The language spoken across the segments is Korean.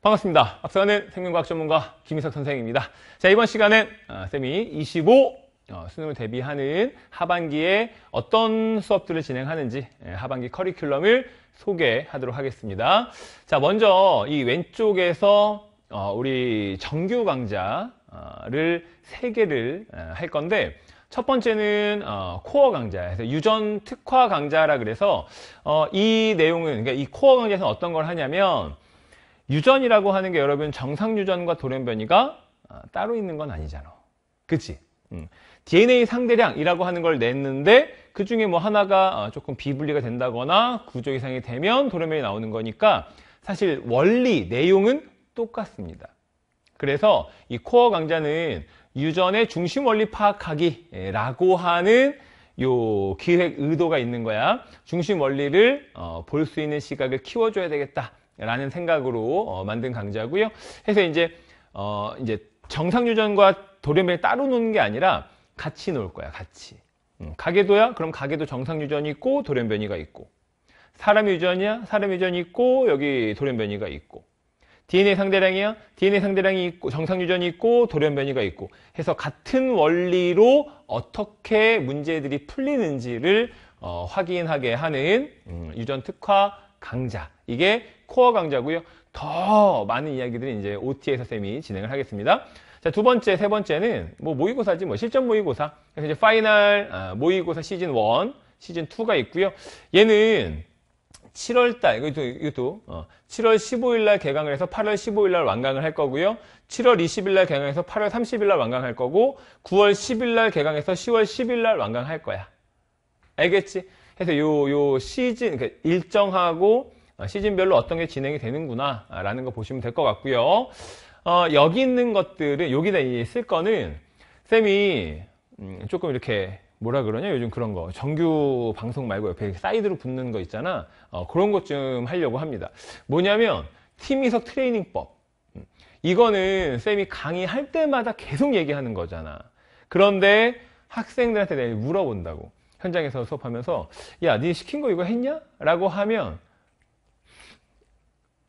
반갑습니다. 앞서는 생명과학 전문가 김희석 선생입니다. 자, 이번 시간은 아, 쌤이 25 어, 수능을 대비하는 하반기에 어떤 수업들을 진행하는지 예, 하반기 커리큘럼을 소개하도록 하겠습니다. 자, 먼저 이 왼쪽에서 어, 우리 정규 강좌를 세개를할 어, 건데 첫 번째는 어, 코어 강좌, 에서 유전 특화 강좌라 그래서 어, 이 내용은 그러니까 이 코어 강좌에서 어떤 걸 하냐면 유전이라고 하는 게 여러분 정상 유전과 돌연변이가 아, 따로 있는 건 아니잖아. 그치? 음. DNA 상대량이라고 하는 걸 냈는데 그 중에 뭐 하나가 어, 조금 비분리가 된다거나 구조 이상이 되면 돌연변이 나오는 거니까 사실 원리, 내용은 똑같습니다. 그래서 이 코어 강좌는 유전의 중심 원리 파악하기라고 하는 요 기획 의도가 있는 거야. 중심 원리를 어, 볼수 있는 시각을 키워줘야 되겠다. 라는 생각으로 어, 만든 강좌고요. 해서 이제 어 이제 정상 유전과 돌연변이 따로 노는 게 아니라 같이 놀 거야, 같이. 음, 가계도야? 그럼 가계도 정상 유전이 있고 돌연변이가 있고. 사람 유전이야? 사람 유전이 있고 여기 돌연변이가 있고. DNA 상대량이야? DNA 상대량이 있고 정상 유전이 있고 돌연변이가 있고. 해서 같은 원리로 어떻게 문제들이 풀리는지를 어, 확인하게 하는 음, 유전 특화 강좌. 이게 코어 강좌고요. 더 많은 이야기들이 이제 OT에서 쌤이 진행을 하겠습니다. 자, 두 번째, 세 번째는 뭐 모의고사지 뭐 실전 모의고사. 그래서 이제 파이널 아, 모의고사 시즌 1, 시즌 2가 있고요. 얘는 7월 달, 이것도, 이것도 어, 7월 15일 날 개강을 해서 8월 15일 날 완강을 할 거고요. 7월 20일 날 개강해서 8월 30일 날 완강할 거고 9월 10일 날 개강해서 10월 10일 날 완강할 거야. 알겠지? 해서 요, 요 시즌, 그니까 일정하고 어, 시즌별로 어떤 게 진행이 되는구나 아, 라는 거 보시면 될 것 같고요. 어, 여기 있는 것들은 여기다 쓸 거는 쌤이 음, 조금 이렇게 뭐라 그러냐 요즘 그런 거 정규 방송 말고 옆에 사이드로 붙는 거 있잖아 어, 그런 것 좀 하려고 합니다 뭐냐면 팀이석 트레이닝법 음, 이거는 쌤이 강의할 때마다 계속 얘기하는 거잖아 그런데 학생들한테 내일 물어본다고 현장에서 수업하면서 야니 시킨 거 이거 했냐? 라고 하면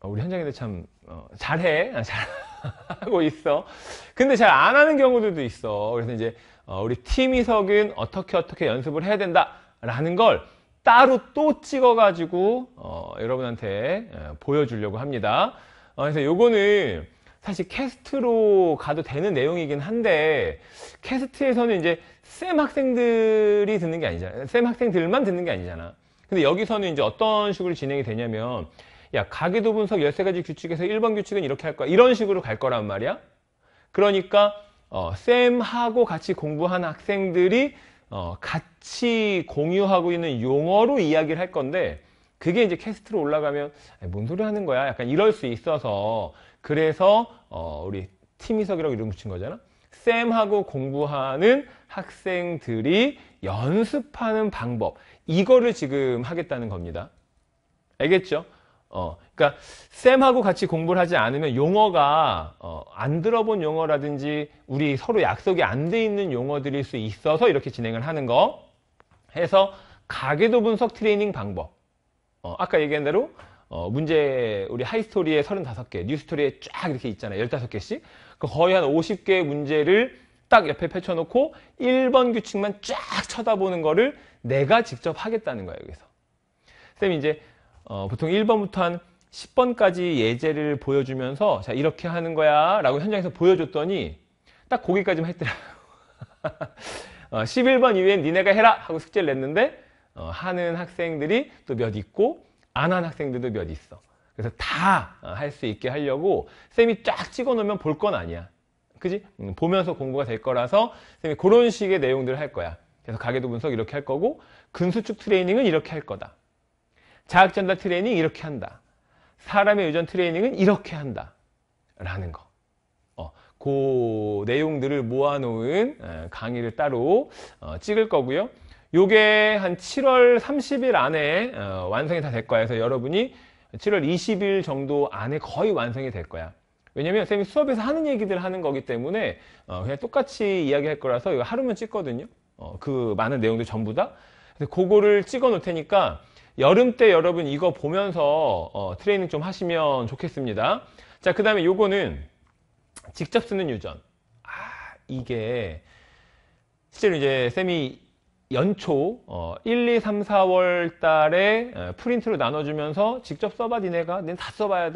어, 우리 현장 애들 참 어, 잘해 아, 잘 하고 있어 근데 잘 안 하는 경우들도 있어 그래서 이제 어, 우리 팀 이석은 어떻게 어떻게 연습을 해야 된다 라는 걸 따로 또 찍어 가지고 어, 여러분한테 어, 보여주려고 합니다 어, 그래서 요거는 사실 캐스트로 가도 되는 내용이긴 한데 캐스트에서는 이제 쌤 학생들이 듣는 게 아니잖아 쌤 학생들만 듣는 게 아니잖아 근데 여기서는 이제 어떤 식으로 진행이 되냐면 야 가계도 분석 13가지 규칙에서 1번 규칙은 이렇게 할 거야 이런 식으로 갈 거란 말이야 그러니까 어, 쌤하고 같이 공부한 학생들이 어, 같이 공유하고 있는 용어로 이야기를 할 건데 그게 이제 캐스트로 올라가면 뭔 소리 하는 거야 약간 이럴 수 있어서 그래서 어, 우리 팀이석이라고 이름 붙인 거잖아 쌤하고 공부하는 학생들이 연습하는 방법 이거를 지금 하겠다는 겁니다 알겠죠? 어, 그러니까 쌤하고 같이 공부를 하지 않으면 용어가 어, 안 들어본 용어라든지 우리 서로 약속이 안 돼 있는 용어들일 수 있어서 이렇게 진행을 하는 거 해서 가계도 분석 트레이닝 방법 어, 아까 얘기한 대로 어, 문제 우리 하이스토리에 35개 뉴스토리에 쫙 이렇게 있잖아요 15개씩 그 거의 한 50개의 문제를 딱 옆에 펼쳐놓고 1번 규칙만 쫙 쳐다보는 거를 내가 직접 하겠다는 거예요 여기서 쌤 이제 어, 보통 1번부터 한 10번까지 예제를 보여주면서 자 이렇게 하는 거야 라고 현장에서 보여줬더니 딱 거기까지만 했더라고요. 어, 11번 이후엔 니네가 해라 하고 숙제를 냈는데 어, 하는 학생들이 또 몇 있고 안 하는 학생들도 몇 있어. 그래서 다 할수 어, 있게 하려고 쌤이 쫙 찍어 놓으면 볼 건 아니야. 그지? 음, 보면서 공부가 될 거라서 쌤이 그런 식의 내용들을 할 거야. 그래서 가계도 분석 이렇게 할 거고 근수축 트레이닝은 이렇게 할 거다. 자학 전달 트레이닝 이렇게 한다. 사람의 유전 트레이닝은 이렇게 한다. 라는 거. 어, 그 내용들을 모아놓은 강의를 따로 어, 찍을 거고요. 요게 한 7월 30일 안에 어, 완성이 다 될 거야. 그래서 여러분이 7월 20일 정도 안에 거의 완성이 될 거야. 왜냐면 쌤이 수업에서 하는 얘기들 하는 거기 때문에 어, 그냥 똑같이 이야기할 거라서 이거 하루면 찍거든요. 그 많은 내용들 전부 다. 근데 그거를 찍어 놓을 테니까 여름 때 여러분 이거 보면서 어, 트레이닝 좀 하시면 좋겠습니다. 자, 그 다음에 요거는 직접 쓰는 유전. 아, 이게 실제로 이제 쌤이 연초 어, 1, 2, 3, 4월 달에 프린트로 나눠주면서 직접 써봐 니네가 내다 써봐야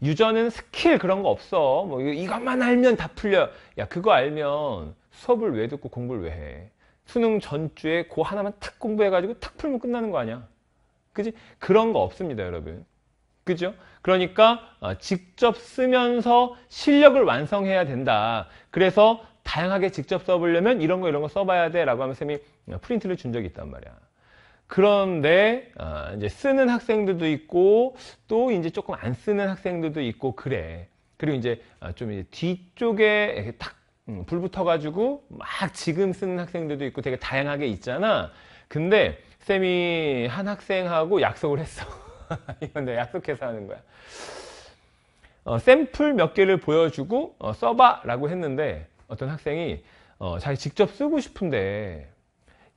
돼유전은 스킬 그런 거 없어 뭐 이것만 알면 다 풀려 야 그거 알면 수업을 왜 듣고 공부를 왜 해 수능 전주에 그 하나만 탁 공부해가지고 탁 풀면 끝나는 거 아니야 그지? 그런 거 없습니다, 여러분. 그죠? 그러니까 어, 직접 쓰면서 실력을 완성해야 된다. 그래서 다양하게 직접 써보려면 이런 거 이런 거 써봐야 돼 라고 하면 쌤이 어, 프린트를 준 적이 있단 말이야. 그런데 어, 이제 쓰는 학생들도 있고 또 이제 조금 안 쓰는 학생들도 있고 그래. 그리고 이제 좀 이제 뒤쪽에 탁불 음, 붙어가지고 막 지금 쓰는 학생들도 있고 되게 다양하게 있잖아. 근데 쌤이 한 학생하고 약속을 했어. 이건 내가 약속해서 하는 거야. 어, 샘플 몇 개를 보여주고 어, 써봐라고 했는데 어떤 학생이 어, 자기 직접 쓰고 싶은데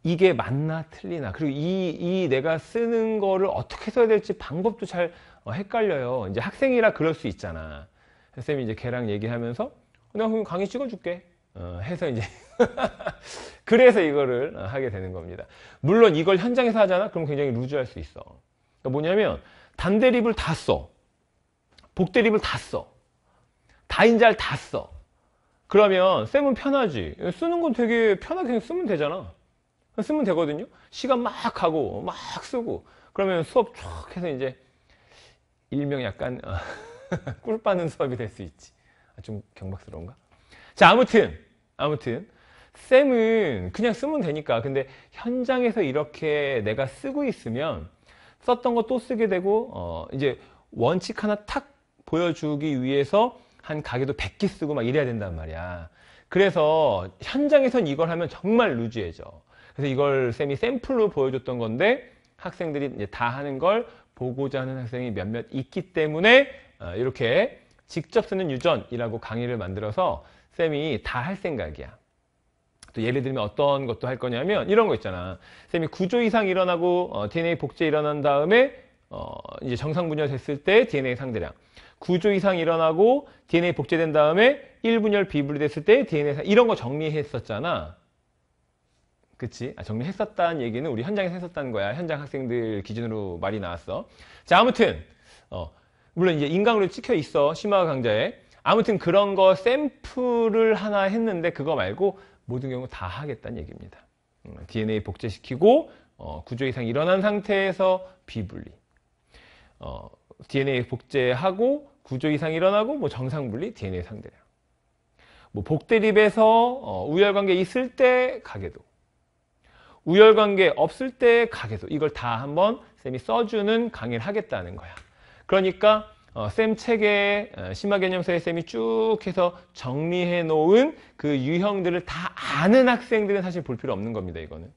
이게 맞나 틀리나 그리고 이, 이 내가 쓰는 거를 어떻게 써야 될지 방법도 잘 어, 헷갈려요. 이제 학생이라 그럴 수 있잖아. 선생님이 이제 걔랑 얘기하면서 내가 어, 그럼 강의 찍어줄게. 어, 해서 이제 그래서 이거를 하게 되는 겁니다. 물론 이걸 현장에서 하잖아? 그럼 굉장히 루즈할 수 있어. 그러니까 뭐냐면 단대립을 다 써. 복대립을 다 써. 다인잘 다 써. 그러면 쌤은 편하지. 쓰는 건 되게 편하게 쓰면 되잖아. 쓰면 되거든요. 시간 막 하고 막 쓰고 그러면 수업 쭉 해서 이제 일명 약간 어, 꿀 빠는 수업이 될 수 있지. 아, 좀 경박스러운가? 자, 아무튼, 아무튼. 쌤은 그냥 쓰면 되니까. 근데 현장에서 이렇게 내가 쓰고 있으면 썼던 거 또 쓰게 되고, 어, 이제 원칙 하나 탁 보여주기 위해서 한 가게도 100개 쓰고 막 이래야 된단 말이야. 그래서 현장에선 이걸 하면 정말 루즈해져. 그래서 이걸 쌤이 샘플로 보여줬던 건데 학생들이 다 하는 걸 보고자 하는 학생이 몇몇 있기 때문에 어, 이렇게 직접 쓰는 유전이라고 강의를 만들어서 쌤이 다 할 생각이야. 또 예를 들면 어떤 것도 할 거냐면 이런 거 있잖아. 쌤이 9조 이상 일어나고 어, DNA 복제 일어난 다음에 어, 이제 정상 분열 됐을 때 DNA 상대량. 9조 이상 일어나고 DNA 복제된 다음에 1분열 비분리됐을 때 DNA 상 이런 거 정리했었잖아. 그치? 아, 정리했었다는 얘기는 우리 현장에서 했었다는 거야. 현장 학생들 기준으로 말이 나왔어. 자, 아무튼 어, 물론 이제 인강으로 찍혀 있어. 심화 강좌에. 아무튼 그런 거 샘플을 하나 했는데 그거 말고 모든 경우 다 하겠다는 얘기입니다. 음, DNA 복제시키고 어, 구조 이상 일어난 상태에서 비분리 어, DNA 복제하고 구조 이상 일어나고 뭐 정상 분리 DNA 상대량 뭐 복대립에서 어, 우열관계 있을 때 가계도 우열관계 없을 때 가계도 이걸 다 한번 쌤이 써주는 강의를 하겠다는 거야. 그러니까 어, 쌤 책에 어, 심화개념서의 쌤이 쭉 해서 정리해 놓은 그 유형들을 다 아는 학생들은 사실 볼 필요 없는 겁니다. 이거는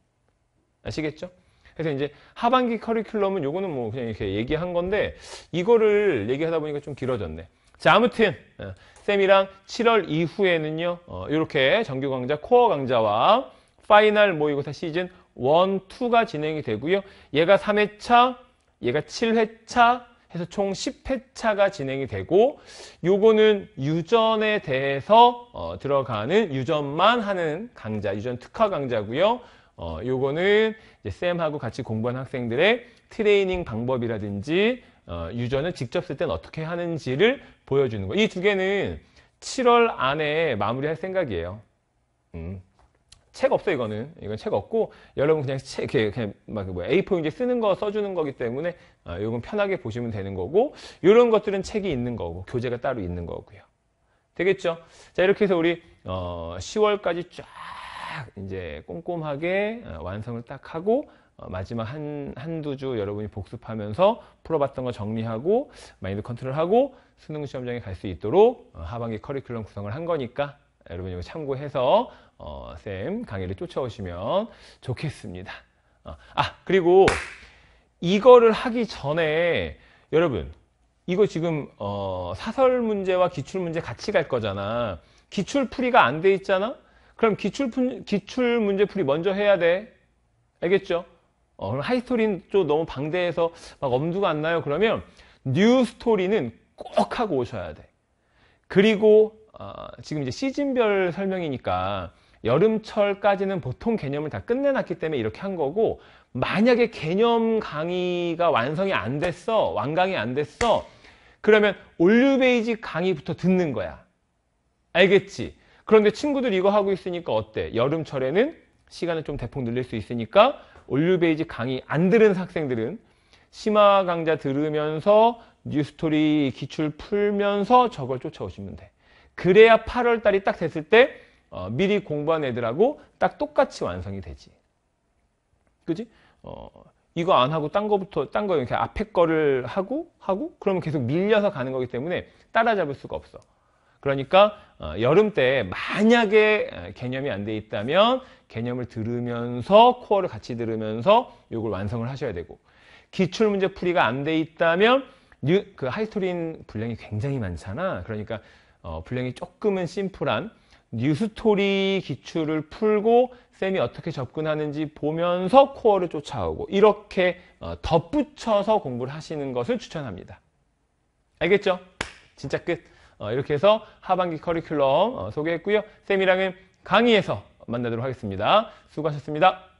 아시겠죠? 그래서 이제 하반기 커리큘럼은 요거는 뭐 그냥 이렇게 얘기한 건데 이거를 얘기하다 보니까 좀 길어졌네. 자 아무튼 어, 쌤이랑 7월 이후에는요 이렇게 어, 정규 강좌 코어 강좌와 파이널 모의고사 뭐 시즌 1, 2가 진행이 되고요. 얘가 3회차, 얘가 7회차, 해서 총 10회차가 진행이 되고 요거는 유전에 대해서 어, 들어가는 유전만 하는 강좌, 유전 특화 강좌고요. 어, 요거는 쌤하고 같이 공부한 학생들의 트레이닝 방법이라든지 어, 유전을 직접 쓸 땐 어떻게 하는지를 보여주는 거. 이 두 개는 7월 안에 마무리할 생각이에요. 음. 책없어 이거는 이건 책 없고 여러분 그냥 책 그냥 막뭐 그 A4 이제 쓰는 거 써주는 거기 때문에 아, 이건 편하게 보시면 되는 거고 이런 것들은 책이 있는 거고 교재가 따로 있는 거고요 되겠죠 자 이렇게 해서 우리 어, 10월까지 쫙 이제 꼼꼼하게 어, 완성을 딱 하고 어, 마지막 한, 한두 주 여러분이 복습하면서 풀어봤던 거 정리하고 마인드 컨트롤하고 수능 시험장에 갈 수 있도록 어, 하반기 커리큘럼 구성을 한 거니까 여러분 이거 참고해서 어, 쌤 강의를 쫓아오시면 좋겠습니다. 어, 아 그리고 이거를 하기 전에 여러분 이거 지금 어, 사설 문제와 기출 문제 같이 갈 거잖아. 기출 풀이가 안 돼 있잖아. 그럼 기출 푼, 기출 문제 풀이 먼저 해야 돼. 알겠죠? 어, 그럼 하이스토리는 또 너무 방대해서 막 엄두가 안 나요. 그러면 뉴스토리는 꼭 하고 오셔야 돼. 그리고 어, 지금 이제 시즌별 설명이니까 여름철까지는 보통 개념을 다 끝내놨기 때문에 이렇게 한 거고 만약에 개념 강의가 완성이 안 됐어 완강이 안 됐어 그러면 올류 베이직 강의부터 듣는 거야 알겠지? 그런데 친구들 이거 하고 있으니까 어때? 여름철에는 시간을 좀 대폭 늘릴 수 있으니까 올류 베이직 강의 안 들은 학생들은 심화 강좌 들으면서 뉴스토리 기출 풀면서 저걸 쫓아오시면 돼 그래야 8월 달이 딱 됐을 때 어, 미리 공부한 애들하고 딱 똑같이 완성이 되지. 그지? 어, 이거 안 하고 딴 거부터 딴 거 이렇게 앞에 거를 하고 하고 그러면 계속 밀려서 가는 거기 때문에 따라잡을 수가 없어. 그러니까 어, 여름 때 만약에 개념이 안 돼 있다면 개념을 들으면서 코어를 같이 들으면서 이걸 완성을 하셔야 되고 기출 문제 풀이가 안 돼 있다면 그 하이토린 분량이 굉장히 많잖아. 그러니까 어, 분량이 조금은 심플한 뉴스토리 기출을 풀고 쌤이 어떻게 접근하는지 보면서 코어를 쫓아오고 이렇게 어, 덧붙여서 공부를 하시는 것을 추천합니다. 알겠죠? 진짜 끝! 어, 이렇게 해서 하반기 커리큘럼 어, 소개했고요. 쌤이랑은 강의에서 만나도록 하겠습니다. 수고하셨습니다.